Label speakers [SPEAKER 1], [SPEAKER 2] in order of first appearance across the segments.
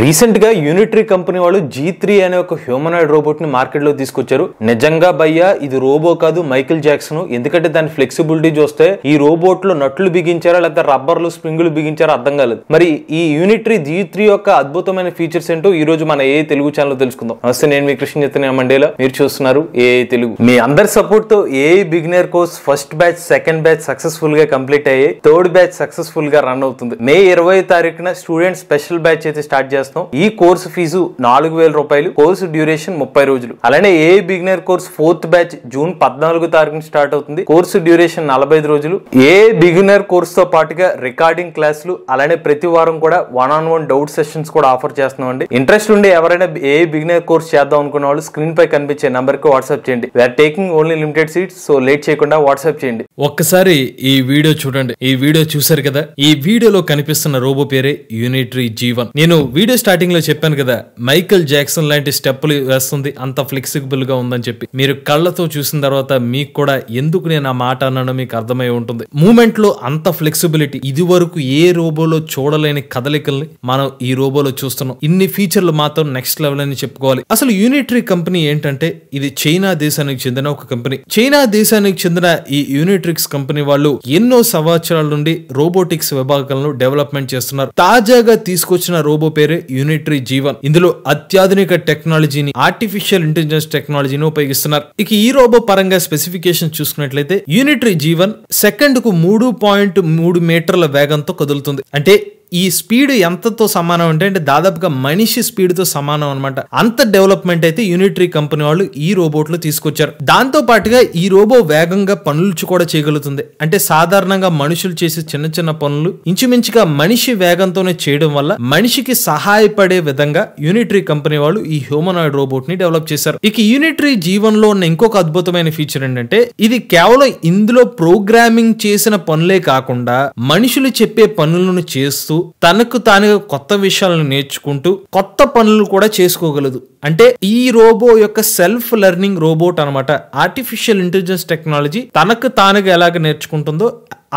[SPEAKER 1] రీసెంట్గా Unitree company వాళ్ళు G three అనే ఒక హ్యూమనాయిడ్ రోబోట్ని మార్కెట్లో తీసుకొచ్చారు నిజంగా భయ్యా ఇది రోబో కాదు మైకిల్ జాక్సన్ ఎందుకంటే దాని ఫ్లెక్సిబిలిటీ చూస్తే ఈ రోబోట్లో నట్లు బిగించారా లేదా రబ్బర్లు స్ప్రింగులు బిగించారా అర్థం కాలేదు మరి ఈ యూనిటరీ జీ త్రీ యొక్క అద్భుతమైన ఫీచర్స్ ఏంటో ఈ రోజు మన ఏ తెలుగు ఛానల్ తెలుసుకుందాం నమస్తే నేను మీ కృష్ణ చెత్త మండేలో మీరు చూస్తున్నారు ఏ తెలుగు మీ అందరి సపోర్ట్తో a beginner course first batch second batch successful గా కంప్లీట్ అయ్యి థర్డ్ బ్యాచ్ సక్సెస్ఫుల్ గా రన్ అవుతుంది మే ఇరవై తారీఖున స్టూడెంట్ స్పెషల్ బ్యాచ్ అయితే స్టార్ట్ చేస్తాం ఈ కోర్సు ఫీజు నాలుగు వేల రూపాయలు కోర్సు డ్యూరేషన్ ముప్పై రోజులు అలానే a beginner course fourth batch June పద్నాలుగు తారీఖు స్టార్ట్ అవుతుంది కోర్సు డ్యూరేషన్ నలభై రోజులు ఏ బిగినర్ కోర్స్ తో పాటుగా రికార్డింగ్ క్లాసులు అలానే ప్రతి వారం కూడా one on one doubt sessions కూడా ఆఫర్ చేస్తున్నాం అండి ఇంట్రెస్ట్ ఉండి ఎవరైనా ఏ బిగినర్ కోర్స్ చేద్దాం అనుకున్న వాళ్ళు స్క్రీన్ పై కనిపించే నంబర్ కి వాట్సాప్ చేయండి we're taking only limited seats so late చేయకుండా వాట్సాప్ చేయండి ఒక్కసారి ఈ వీడియో చూడండి ఈ వీడియో చూసారు కదా ఈ వీడియోలో కనిపిస్తున్న రోబో పేరే యూనిటరీ జీవన్ నేను వీడియో వీడియో లో చెప్పాను కదా మైకల్ జాక్సన్ లాంటి స్టెప్పులు వేస్తుంది అంత ఫ్లెక్సిబుల్ గా ఉందని చెప్పి మీరు కళ్ళతో చూసిన తర్వాత మీకు కూడా ఎందుకు నేను ఆ మాట అన్నాను మీకు అర్థమై ఉంటుంది మూమెంట్ లో అంత ఫ్లెక్సిబిలిటీ ఇది వరకు ఏ రోబోలో చూడలేని కదలికల్ని మనం ఈ రోబోలో చూస్తున్నాం ఇన్ని ఫీచర్లు మాత్రం నెక్స్ట్ లెవెల్ అని చెప్పుకోవాలి అసలు యూనిటరీ కంపెనీ ఏంటంటే ఇది చైనా దేశానికి చెందిన ఒక కంపెనీ చైనా దేశానికి చెందిన ఈ యూనిట్రిక్స్ కంపెనీ వాళ్ళు ఎన్నో సంవత్సరాల నుండి రోబోటిక్స్ విభాగంలో డెవలప్మెంట్ చేస్తున్నారు తాజాగా తీసుకొచ్చిన రోబో పేరు యూనిటరీ జీవన్ ఇందులో అత్యాధునిక టెక్నాలజీని ఆర్టిఫిషియల్ ఇంటెలిజెన్స్ టెక్నాలజీని ఉపయోగిస్తున్నారు ఇక ఈ రోబో పరంగా స్పెసిఫికేషన్ చూసుకున్నట్లయితే యూనిటరీ జీవన్ సెకండ్ కు మూడు పాయింట్ మూడు మీటర్ల వేగంతో కదులుతుంది అంటే ఈ స్పీడ్ ఎంతతో సమానం అంటే అంటే దాదాపుగా మనిషి స్పీడ్తో సమానం అనమాట అంత డెవలప్మెంట్ అయితే యూనిటరీ కంపెనీ వాళ్ళు ఈ లో తీసుకొచ్చారు దాంతో పాటుగా ఈ రోబో వేగంగా పనులు కూడా చేయగలుగుతుంది అంటే సాధారణంగా మనుషులు చేసే చిన్న చిన్న పనులు ఇంచుమించుగా మనిషి వేగంతోనే చేయడం వల్ల మనిషికి సహాయపడే విధంగా యూనిటరీ కంపెనీ వాళ్ళు ఈ హ్యూమనాయిడ్ రోబోట్ ని డెవలప్ చేశారు ఇక యూనిటరీ జీవన్లో ఉన్న ఇంకొక అద్భుతమైన ఫీచర్ ఏంటంటే ఇది కేవలం ఇందులో ప్రోగ్రామింగ్ చేసిన పనులే కాకుండా మనుషులు చెప్పే పనులను చేస్తూ తనకు తానుగా కొత్త విషయాలను నేర్చుకుంటూ కొత్త పనులు కూడా చేసుకోగలదు అంటే ఈ రోబో యొక్క సెల్ఫ్ లెర్నింగ్ రోబోట్ అనమాట ఆర్టిఫిషియల్ ఇంటెలిజెన్స్ టెక్నాలజీ తనకు తానుగా ఎలాగ నేర్చుకుంటుందో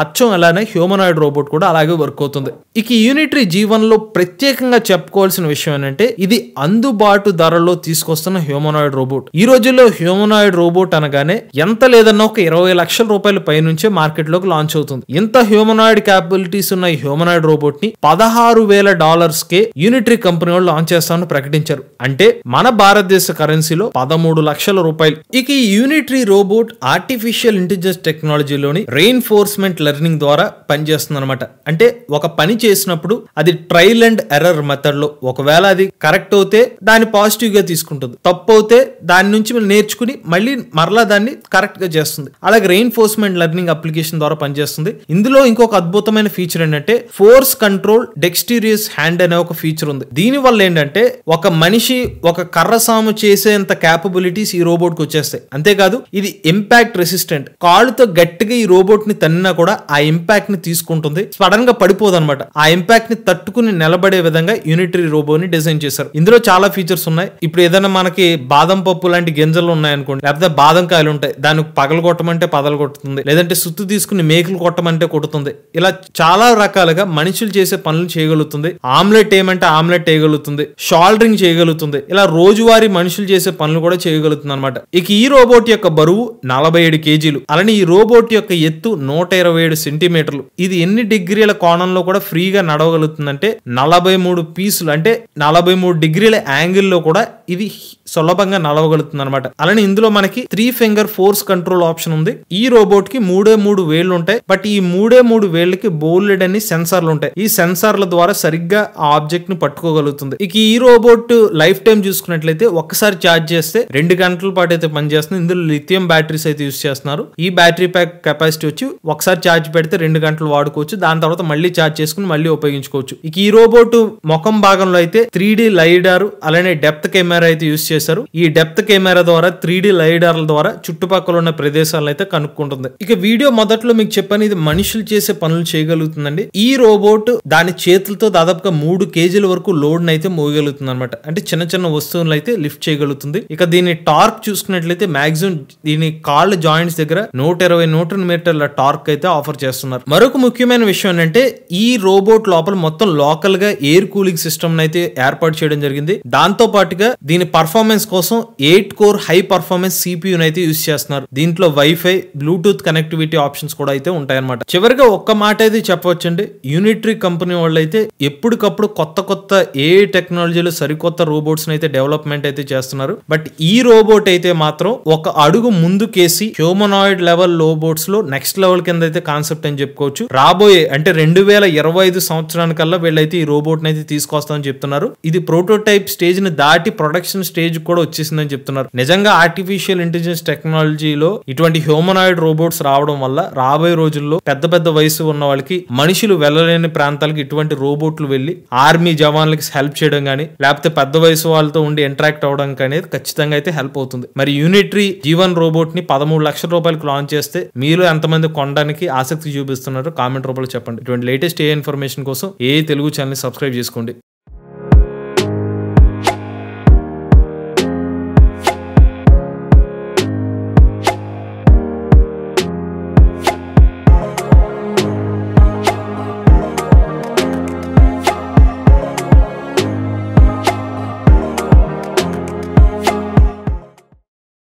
[SPEAKER 1] అచ్చం అలానే హ్యూమనాయిడ్ రోబోట్ కూడా అలాగే వర్క్ అవుతుంది ఇక యూనిటరీ జీవన్లో ప్రత్యేకంగా చెప్పుకోవాల్సిన విషయం ఏంటంటే ఇది అందుబాటు ధరలో తీసుకొస్తున్న హ్యూమనాయిడ్ రోబోట్ ఈ రోజుల్లో హ్యూమనాయిడ్ రోబోట్ అనగానే ఎంత లేదన్నా ఒక ఇరవై లక్షల రూపాయల పైనుంచే మార్కెట్ లోకి లాంచ్ అవుతుంది ఇంత హ్యూమనాయిడ్ క్యాపబిలిటీస్ ఉన్న హ్యూమనాయిడ్ రోబోట్ ని పదహారు వేల డాలర్స్ కే యూనిటరీ కంపెనీ వాళ్ళు లాంచ్ చేస్తామని ప్రకటించారు అంటే మన భారతదేశ కరెన్సీలో పదమూడు లక్షల రూపాయలు ఇక ఈ యూనిటరీ రోబోట్ ఆర్టిఫిషియల్ ఇంటెలిజెన్స్ టెక్నాలజీలోని రెయిన్ఫోర్స్మెంట్ లెర్నింగ్ ద్వారా పనిచేస్తుంది అనమాట అంటే ఒక పని చేసినప్పుడు అది ట్రయల్ అండ్ ఎర్రర్ లో ఒకవేళ అది కరెక్ట్ అవుతే దాన్ని పాజిటివ్ గా తీసుకుంటుంది తప్పు అయితే దాని నుంచి నేర్చుకుని మళ్ళీ మరలా దాన్ని కరెక్ట్గా చేస్తుంది అలాగే రెయిన్ఫోర్స్మెంట్ లెర్నింగ్ అప్లికేషన్ ద్వారా పనిచేస్తుంది ఇందులో ఇంకొక అద్భుతమైన ఫీచర్ ఏంటంటే ఫోర్స్ కంట్రోల్ డెక్స్టీరియస్ హ్యాండ్ అనే ఒక ఫీచర్ ఉంది దీని వల్ల ఏంటంటే ఒక మనిషి ఒక కర్ర సాము చేసేంత క్యాపబిలిటీస్ ఈ రోబోట్ కు వచ్చేస్తాయి అంతేకాదు ఇది ఇంపాక్ట్ రెసిస్టెంట్ కాళ్ళుతో గట్టిగా ఈ రోబోట్ ని తన్నినా కూడా కూడా ఆ ఇంపాక్ట్ ని తీసుకుంటుంది సడన్ గా పడిపోదు అనమాట ఆ ఇంపాక్ట్ ని తట్టుకుని నిలబడే విధంగా యూనిటరీ ని డిజైన్ చేశారు ఇందులో చాలా ఫీచర్స్ ఉన్నాయి ఇప్పుడు ఏదైనా మనకి బాదం పప్పు లాంటి గింజలు ఉన్నాయనుకోండి లేకపోతే బాదం కాయలు ఉంటాయి దానికి పగలు కొట్టమంటే పదలు కొట్టుతుంది లేదంటే సుత్తు తీసుకుని మేకలు కొట్టమంటే కొడుతుంది ఇలా చాలా రకాలుగా మనుషులు చేసే పనులు చేయగలుగుతుంది ఆమ్లెట్ ఏమంటే ఆమ్లెట్ వేయగలుగుతుంది షాల్డరింగ్ చేయగలుగుతుంది ఇలా రోజువారి మనుషులు చేసే పనులు కూడా చేయగలుగుతుంది అనమాట ఇక ఈ రోబోట్ యొక్క బరువు నలభై ఏడు కేజీలు అలానే ఈ రోబోట్ యొక్క ఎత్తు నూట ఇరవై ఇరవై ఏడు సెంటీమీటర్లు ఇది ఎన్ని డిగ్రీల కోణంలో కూడా ఫ్రీగా నడవగలుగుతుందంటే నలభై మూడు పీసులు అంటే నలభై మూడు డిగ్రీల యాంగిల్లో కూడా ఇది సులభంగా నడవగలుగుతుంది అనమాట అలానే ఇందులో మనకి three finger force control option ఉంది ఈ రోబోట్ కి మూడే మూడు వేళ్లు ఉంటాయి బట్ ఈ మూడే మూడు వేళ్ళకి బోల్డ్ అని సెన్సార్లు ఉంటాయి ఈ సెన్సార్ల ద్వారా సరిగ్గా ఆ ఆబ్జెక్ట్ ను పట్టుకోగలుగుతుంది ఇక ఈ రోబోట్ లైఫ్ టైం చూసుకున్నట్లయితే ఒక్కసారి ఛార్జ్ చేస్తే రెండు గంటల పాటు అయితే పనిచేస్తుంది ఇందులో లిథియం బ్యాటరీస్ అయితే యూస్ చేస్తున్నారు ఈ బ్యాటరీ ప్యాక్ కెపాసిటీ వచ్చి ఒకసారి ఛార్జ్ పెడితే రెండు గంటలు వాడుకోవచ్చు దాని తర్వాత మళ్ళీ ఛార్జ్ చేసుకుని మళ్ళీ ఉపయోగించుకోవచ్చు ఇక ఈ రోబోట్ ముఖం భాగంలో అయితే త్రీ డి లైడార్ అలానే డెప్త్ కెమెరా అయితే యూస్ చేశారు ఈ డెప్త్ కెమెరా ద్వారా త్రీ డి లైడార్ల ద్వారా చుట్టుపక్కల ఉన్న ప్రదేశాలను అయితే కనుక్కుంటుంది ఇక వీడియో మొదట్లో మీకు చెప్పాను ఇది మనుషులు చేసే పనులు చేయగలుగుతుందండి ఈ రోబోట్ దాని చేతులతో దాదాపుగా మూడు కేజీల వరకు లోడ్ అయితే మోయగలుగుతుంది అనమాట అంటే చిన్న చిన్న వస్తువులను అయితే లిఫ్ట్ చేయగలుగుతుంది ఇక దీని టార్క్ చూసుకున్నట్లయితే మాక్సిమం దీని కాళ్ళ జాయింట్స్ దగ్గర నూట ఇరవై మీటర్ల టార్క్ అయితే ఆఫర్ చేస్తున్నారు మరొక ముఖ్యమైన విషయం ఏంటంటే ఈ రోబోట్ లోపల మొత్తం లోకల్ గా ఎయిర్ కూలింగ్ సిస్టమ్ అయితే ఏర్పాటు చేయడం జరిగింది దాంతో పాటుగా దీని పర్ఫార్మెన్స్ కోసం ఎయిట్ కోర్ హై పర్ఫార్మెన్స్ సిపియూని అయితే యూస్ చేస్తున్నారు దీంట్లో వైఫై బ్లూటూత్ కనెక్టివిటీ ఆప్షన్స్ కూడా అయితే ఉంటాయన్నమాట చివరిగా ఒక్క మాట అయితే చెప్పవచ్చండి యూనిటరీ కంపెనీ వాళ్ళు అయితే ఎప్పటికప్పుడు కొత్త కొత్త ఏ టెక్నాలజీలు సరికొత్త రోబోట్స్ అయితే డెవలప్మెంట్ అయితే చేస్తున్నారు బట్ ఈ రోబోట్ అయితే మాత్రం ఒక అడుగు ముందుకేసి హ్యూమనాయిడ్ లెవెల్ రోబోట్స్ లో నెక్స్ట్ లెవెల్ కింద అయితే కాన్సెప్ట్ అని చెప్పుకోవచ్చు రాబోయే అంటే రెండు వేల ఇరవై ఐదు సంవత్సరానికల్లా వీళ్ళైతే ఈ రోబోట్ అయితే తీసుకొస్తామని చెప్తున్నారు ఇది ప్రోటోటైప్ స్టేజ్ ని దాటి ప్రొడక్షన్ స్టేజ్ కూడా వచ్చేసిందని చెప్తున్నారు నిజంగా ఆర్టిఫిషియల్ ఇంటెలిజెన్స్ టెక్నాలజీలో ఇటువంటి హ్యూమనాయిడ్ రోబోట్స్ రావడం వల్ల రాబోయే రోజుల్లో పెద్ద పెద్ద వయసు ఉన్న వాళ్ళకి మనుషులు వెళ్ళలేని ప్రాంతాలకి ఇటువంటి రోబోట్లు వెళ్ళి ఆర్మీ జవాన్లకి హెల్ప్ చేయడం కానీ లేకపోతే పెద్ద వయసు వాళ్ళతో ఉండి ఇంటరాక్ట్ అవడం అనేది ఖచ్చితంగా అయితే హెల్ప్ అవుతుంది మరి యూనిటరీ జీవన్ రోబోట్ ని పదమూడు లక్షల రూపాయలకు లాంచ్ చేస్తే మీరు ఎంతమంది కొనడానికి ఆసక్తి చూపిస్తున్నారో కామెంట్ రూపంలో చెప్పండి ఇటువంటి లేటెస్ట్ ఏ ఇన్ఫర్మేషన్ కోసం ఏ తెలుగు ఛానల్ సబ్స్క్రైబ్ చేసుకోండి